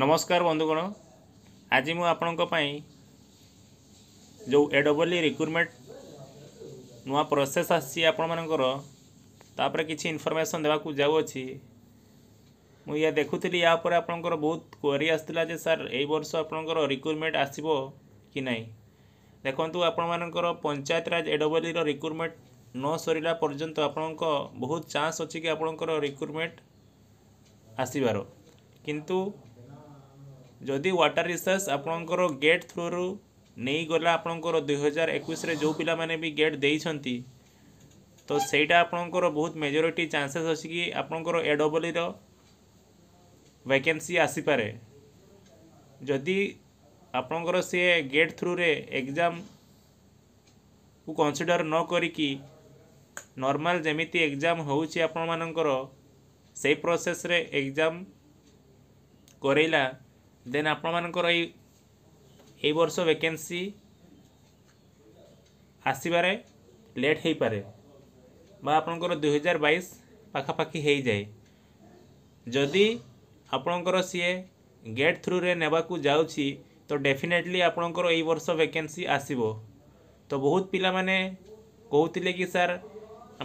ନମସ୍କାର ବନ୍ଧୁଗଣ ଆଜି ମୁଁ ଆପଣଙ୍କ ପାଇଁ ଯେଉଁ ଏ ଡବଲ୍ ଇ ରିକ୍ରୁଟମେଣ୍ଟ ନୂଆ ପ୍ରୋସେସ୍ ଆସିଛି ଆପଣମାନଙ୍କର ତାପରେ କିଛି ଇନଫର୍ମେସନ୍ ଦେବାକୁ ଯାଉଅଛି ମୁଁ ଏହା ଦେଖୁଥିଲି ଏହା ପରେ ଆପଣଙ୍କର ବହୁତ କ୍ୱେରି ଆସିଥିଲା ଯେ ସାର୍ ଏଇ ବର୍ଷ ଆପଣଙ୍କର ରିକ୍ରୁଟମେଣ୍ଟ ଆସିବ କି ନାହିଁ ଦେଖନ୍ତୁ ଆପଣମାନଙ୍କର ପଞ୍ଚାୟତରାଜ ଏ ଡବଲ୍ ଇର ରିକ୍ରୁଟମେଣ୍ଟ ନ ସରିଲା ପର୍ଯ୍ୟନ୍ତ ଆପଣଙ୍କ ବହୁତ ଚାନ୍ସ ଅଛି କି ଆପଣଙ୍କର ରିକ୍ରୁଟମେଣ୍ଟ ଆସିବାର କିନ୍ତୁ ଯଦି ୱାଟର୍ ରିସୋର୍ସ ଆପଣଙ୍କର ଗେଟ୍ ଥ୍ରୁରୁ ନେଇଗଲା ଆପଣଙ୍କର ଦୁଇହଜାର ଏକୋଇଶରେ ଯେଉଁ ପିଲାମାନେ ବି ଗେଟ୍ ଦେଇଛନ୍ତି ତ ସେଇଟା ଆପଣଙ୍କର ବହୁତ ମେଜୋରିଟି ଚାନ୍ସେସ୍ ଅଛି କି ଆପଣଙ୍କର ଏ ଡବଲ୍ଇର ଭ୍ୟାକେନ୍ସି ଆସିପାରେ ଯଦି ଆପଣଙ୍କର ସିଏ ଗେଟ୍ ଥ୍ରୁରେ ଏକ୍ଜାମ୍କୁ କନସିଡ଼ର ନ କରିକି ନର୍ମାଲ୍ ଯେମିତି ଏକ୍ଜାମ୍ ହେଉଛି ଆପଣମାନଙ୍କର ସେଇ ପ୍ରୋସେସ୍ରେ ଏକ୍ଜାମ୍ କରେଇଲା ଦେନ୍ ଆପଣମାନଙ୍କର ଏଇ ଏଇ ବର୍ଷ ଭେକେନ୍ସି ଆସିବାରେ ଲେଟ୍ ହୋଇପାରେ ବା ଆପଣଙ୍କର ଦୁଇହଜାର ବାଇଶ ପାଖାପାଖି ହୋଇଯାଏ ଯଦି ଆପଣଙ୍କର ସିଏ ଗେଟ୍ ଥ୍ରୁରେ ନେବାକୁ ଯାଉଛି ତ ଡେଫିନେଟଲି ଆପଣଙ୍କର ଏଇ ବର୍ଷ ଭେକେନ୍ସି ଆସିବ ତ ବହୁତ ପିଲାମାନେ କହୁଥିଲେ କି ସାର୍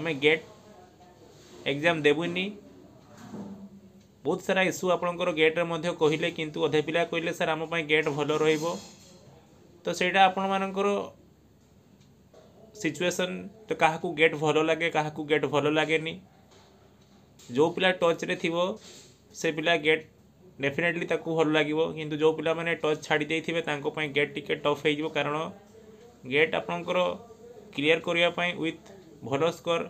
ଆମେ ଗେଟ୍ ଏକ୍ଜାମ୍ ଦେବୁନି ବହୁତ ସାରା ଇସ୍ୟୁ ଆପଣଙ୍କର ଗେଟ୍ରେ ମଧ୍ୟ କହିଲେ କିନ୍ତୁ ଅଧେ ପିଲା କହିଲେ ସାର୍ ଆମ ପାଇଁ ଗେଟ୍ ଭଲ ରହିବ ତ ସେଇଟା ଆପଣମାନଙ୍କର ସିଚୁଏସନ୍ ତ କାହାକୁ ଗେଟ୍ ଭଲ ଲାଗେ କାହାକୁ ଗେଟ୍ ଭଲ ଲାଗେନି ଯେଉଁ ପିଲା ଟଚ୍ରେ ଥିବ ସେ ପିଲା ଗେଟ୍ ଡେଫିନେଟଲି ତାକୁ ଭଲ ଲାଗିବ କିନ୍ତୁ ଯେଉଁ ପିଲାମାନେ ଟଚ୍ ଛାଡ଼ି ଦେଇଥିବେ ତାଙ୍କ ପାଇଁ ଗେଟ୍ ଟିକେ ଟଫ୍ ହେଇଯିବ କାରଣ ଗେଟ୍ ଆପଣଙ୍କର କ୍ଲିଅର୍ କରିବା ପାଇଁ ୱିଥ୍ ଭଲ ସ୍କୋର୍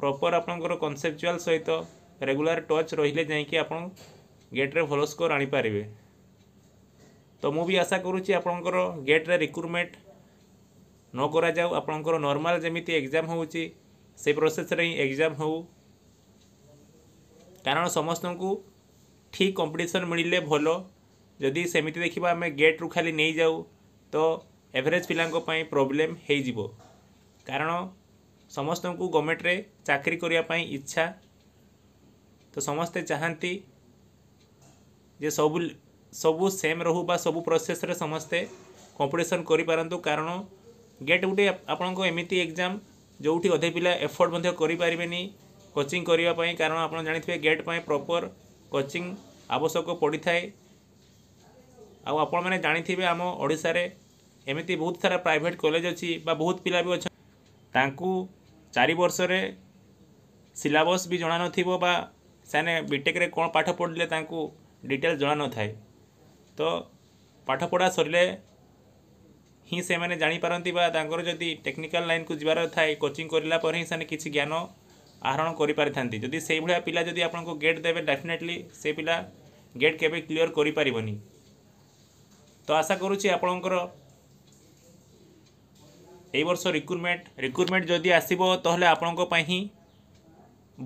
ପ୍ରପର୍ ଆପଣଙ୍କର କନସେପଚୁଆଲ୍ ସହିତ ରେଗୁଲାର ଟଚ୍ ରହିଲେ ଯାଇକି ଆପଣ ଗେଟ୍ରେ ଭଲ ସ୍କୋର୍ ଆଣିପାରିବେ ତ ମୁଁ ବି ଆଶା କରୁଛି ଆପଣଙ୍କର ଗେଟ୍ରେ ରିକ୍ରୁଟମେଣ୍ଟ ନ କରାଯାଉ ଆପଣଙ୍କର ନର୍ମାଲ୍ ଯେମିତି ଏକ୍ଜାମ୍ ହେଉଛି ସେ ପ୍ରୋସେସ୍ରେ ହିଁ ଏକ୍ଜାମ୍ ହେଉ କାରଣ ସମସ୍ତଙ୍କୁ ଠିକ୍ କମ୍ପିଟିସନ୍ ମିଳିଲେ ଭଲ ଯଦି ସେମିତି ଦେଖିବା ଆମେ ଗେଟ୍ରୁ ଖାଲି ନେଇଯାଉ ତ ଏଭରେଜ୍ ପିଲାଙ୍କ ପାଇଁ ପ୍ରୋବ୍ଲେମ୍ ହୋଇଯିବ କାରଣ ସମସ୍ତଙ୍କୁ ଗଭର୍ଣ୍ଣମେଣ୍ଟରେ ଚାକିରି କରିବା ପାଇଁ ଇଚ୍ଛା তো ସମସ୍ତେ ଚାହାନ୍ତି ଯେ ସବୁ ସବୁ ସେମ୍ ରହୁ ବା ସବୁ ପ୍ରୋସେସ୍ରେ ସମସ୍ତେ କମ୍ପିଟିସନ୍ କରିପାରନ୍ତୁ କାରଣ ଗେଟ୍ ଗୋଟେ ଆପଣଙ୍କ ଏମିତି ଏକ୍ଜାମ୍ ଯେଉଁଠି ଅଧେ ପିଲା ଏଫର୍ଟ ମଧ୍ୟ କରିପାରିବେନି କୋଚିଂ କରିବା ପାଇଁ କାରଣ ଆପଣ ଜାଣିଥିବେ ଗେଟ୍ ପାଇଁ ପ୍ରପର୍ କୋଚିଂ ଆବଶ୍ୟକ ପଡ଼ିଥାଏ ଆଉ ଆପଣମାନେ ଜାଣିଥିବେ ଆମ ଓଡ଼ିଶାରେ ଏମିତି ବହୁତ ସାରା ପ୍ରାଇଭେଟ୍ କଲେଜ୍ ଅଛି ବା ବହୁତ ପିଲା ବି ଅଛନ୍ତି ତାଙ୍କୁ ଚାରି ବର୍ଷରେ ସିଲାବସ୍ ବି ଜଣାନଥିବ ବା ସେମାନେ ବିଟେକ୍ରେ କ'ଣ ପାଠ ପଢ଼ିଲେ ତାଙ୍କୁ ଡିଟେଲ୍ ଜଣାନଥାଏ ତ ପାଠପଢ଼ା ସରିଲେ ହିଁ ସେମାନେ ଜାଣିପାରନ୍ତି ବା ତାଙ୍କର ଯଦି ଟେକ୍ନିକାଲ୍ ଲାଇନ୍କୁ ଯିବାର ଥାଏ କୋଚିଂ କରିଲା ପରେ ହିଁ ସେମାନେ କିଛି ଜ୍ଞାନ ଆହରଣ କରିପାରିଥାନ୍ତି ଯଦି ସେଇଭଳିଆ ପିଲା ଯଦି ଆପଣଙ୍କୁ ଗେଟ୍ ଦେବେ ଡେଫିନେଟଲି ସେ ପିଲା ଗେଟ୍ କେବେ କ୍ଲିଅର୍ କରିପାରିବନି ତ ଆଶା କରୁଛି ଆପଣଙ୍କର এই বর্ষ রিক্রুটমেন্ট রিক্রুটমেন্ট যদি আসব তাহলে আপনার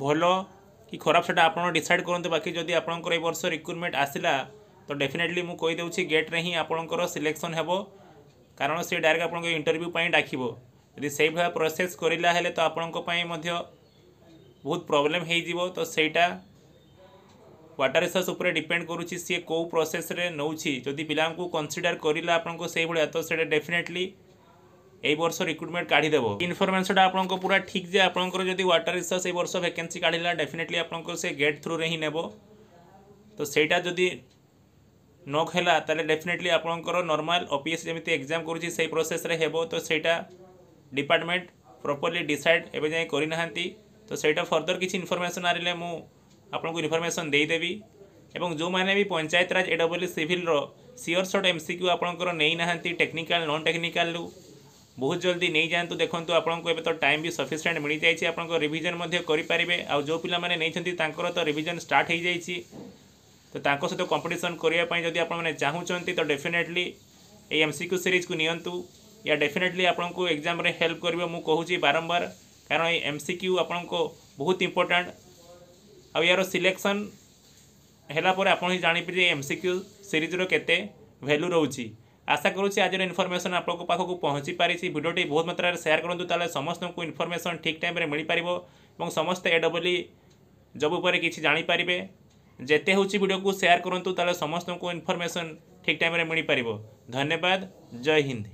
ভাল କି ଖରାପ ସେଇଟା ଆପଣ ଡିସାଇଡ଼୍ କରନ୍ତୁ ବାକି ଯଦି ଆପଣଙ୍କର ଏ ବର୍ଷ ରିକ୍ରୁଟମେଣ୍ଟ ଆସିଲା ତ ଡେଫିନେଟଲି ମୁଁ କହିଦେଉଛି ଗେଟ୍ରେ ହିଁ ଆପଣଙ୍କର ସିଲେକ୍ସନ୍ ହେବ କାରଣ ସେ ଡାଇରେକ୍ଟ ଆପଣଙ୍କ ଇଣ୍ଟରଭ୍ୟୁ ପାଇଁ ଡାକିବ ଯଦି ସେଇଭଳିଆ ପ୍ରୋସେସ୍ କରିଲା ହେଲେ ତ ଆପଣଙ୍କ ପାଇଁ ମଧ୍ୟ ବହୁତ ପ୍ରୋବ୍ଲେମ୍ ହୋଇଯିବ ତ ସେଇଟା ୱାଟର୍ ରିସୋର୍ସ ଉପରେ ଡିପେଣ୍ଡ କରୁଛି ସିଏ କେଉଁ ପ୍ରୋସେସ୍ରେ ନେଉଛି ଯଦି ପିଲାଙ୍କୁ କନସିଡ଼ର କରିଲା ଆପଣଙ୍କୁ ସେଇଭଳିଆ ତ ସେଇଟା ଡେଫିନେଟଲି এই বর্ষ রিক্রুটমেন্ট কাঢ়িদেব ইনফরমেশনটা আপনার পুরা ঠিক যে আপনার যদি ওয়াটার রিসোর্স এই বর্ষ ভ্যাকেন্সি কাঢ়িলা ডেফিনেটলি আপনার সে গেট থ্রুরে হি নেব তো সেইটা যদি নক হেলা তাহলে ডেফিনেটলি আপনার নর্মাল ওপিএস যেমি এক্সাম করছি সেই প্রোসেসরে হব তো সেইটা ডিপার্টমেন্ট প্রপরলি ডিসাইড এবে যাই করে না তো সেইটা ফর্দর কিছু ইনফরমেশন আনলে মু আপনার ইনফরমেশন দেইদেবি এবং যে পঞ্চায়েতরাজ এডবল সিভিলর সিওর সর্ট এমসিক্যু আপনার নেই না টেকনিকাল নন টেকনিকাল ବହୁତ ଜଲ୍ଦି ନେଇଯାଆନ୍ତୁ ଦେଖନ୍ତୁ ଆପଣଙ୍କୁ ଏବେ ତ ଟାଇମ୍ ବି ସଫିସିଏଣ୍ଟ ମିଳିଯାଇଛି ଆପଣଙ୍କ ରିଭିଜନ୍ ମଧ୍ୟ କରିପାରିବେ ଆଉ ଯେଉଁ ପିଲାମାନେ ନେଇଛନ୍ତି ତାଙ୍କର ତ ରିଭିଜନ୍ ଷ୍ଟାର୍ଟ ହୋଇଯାଇଛି ତ ତାଙ୍କ ସହିତ କମ୍ପିଟିସନ୍ କରିବା ପାଇଁ ଯଦି ଆପଣମାନେ ଚାହୁଁଛନ୍ତି ତ ଡେଫିନେଟଲି ଏଇ ଏମ୍ ସି କ୍ୟୁ ସିରିଜ୍କୁ ନିଅନ୍ତୁ ଏହା ଡେଫିନେଟଲି ଆପଣଙ୍କୁ ଏକ୍ଜାମ୍ରେ ହେଲ୍ପ କରିବ ମୁଁ କହୁଛି ବାରମ୍ବାର କାରଣ ଏଇ ଏମ୍ ସି କ୍ୟୁ ଆପଣଙ୍କ ବହୁତ ଇମ୍ପୋର୍ଟାଣ୍ଟ ଆଉ ଏହାର ସିଲେକ୍ସନ୍ ହେଲା ପରେ ଆପଣ ହିଁ ଜାଣିପାରିବେ ଏମ୍ ସି କ୍ୟୁ ସିରିଜ୍ର କେତେ ଭ୍ୟାଲ୍ୟୁ ରହୁଛି আশা করছি আজর ইনফরমেশন আপনার পাখক পৌঁছি পারিছি ভিডিওটি বহু মাত্রায় সেয়ার করতু তাহলে সমস্ত ইনফরমেশন ঠিক টাইমে মিপার এবং সমস্ত এডবলি জব উপরে কিছু জাঁপারে যেতে হচ্ছে ভিডিওকে সেয়ার করতু তাহলে সমস্ত ইনফরমেশন ঠিক টাইমে মিপার ধন্যবাদ জয় হিন্দ